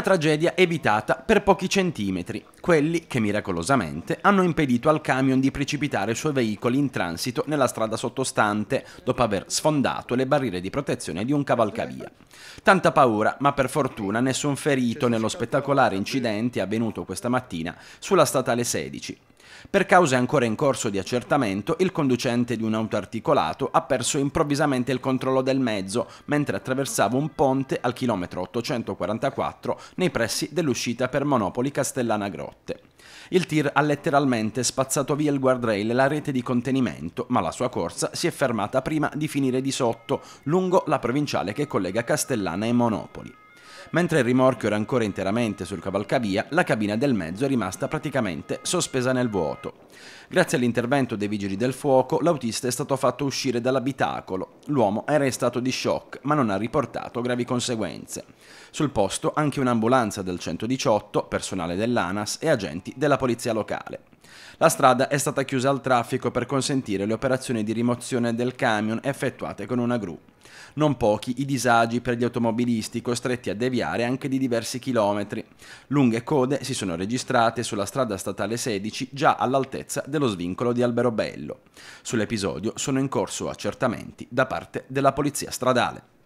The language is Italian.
Una tragedia evitata per pochi centimetri, quelli che miracolosamente hanno impedito al camion di precipitare i suoi veicoli in transito nella strada sottostante dopo aver sfondato le barriere di protezione di un cavalcavia. Tanta paura, ma per fortuna nessun ferito nello spettacolare incidente avvenuto questa mattina sulla statale 16, per cause ancora in corso di accertamento, il conducente di un auto articolato ha perso improvvisamente il controllo del mezzo mentre attraversava un ponte al chilometro 844 nei pressi dell'uscita per Monopoli Castellana Grotte. Il tir ha letteralmente spazzato via il guardrail e la rete di contenimento, ma la sua corsa si è fermata prima di finire di sotto, lungo la provinciale che collega Castellana e Monopoli. Mentre il rimorchio era ancora interamente sul cavalcavia, la cabina del mezzo è rimasta praticamente sospesa nel vuoto. Grazie all'intervento dei vigili del fuoco, l'autista è stato fatto uscire dall'abitacolo. L'uomo era in stato di shock, ma non ha riportato gravi conseguenze. Sul posto anche un'ambulanza del 118, personale dell'ANAS e agenti della polizia locale. La strada è stata chiusa al traffico per consentire le operazioni di rimozione del camion effettuate con una gru. Non pochi i disagi per gli automobilisti costretti a deviare anche di diversi chilometri. Lunghe code si sono registrate sulla strada statale 16 già all'altezza dello svincolo di Alberobello. Sull'episodio sono in corso accertamenti da parte della polizia stradale.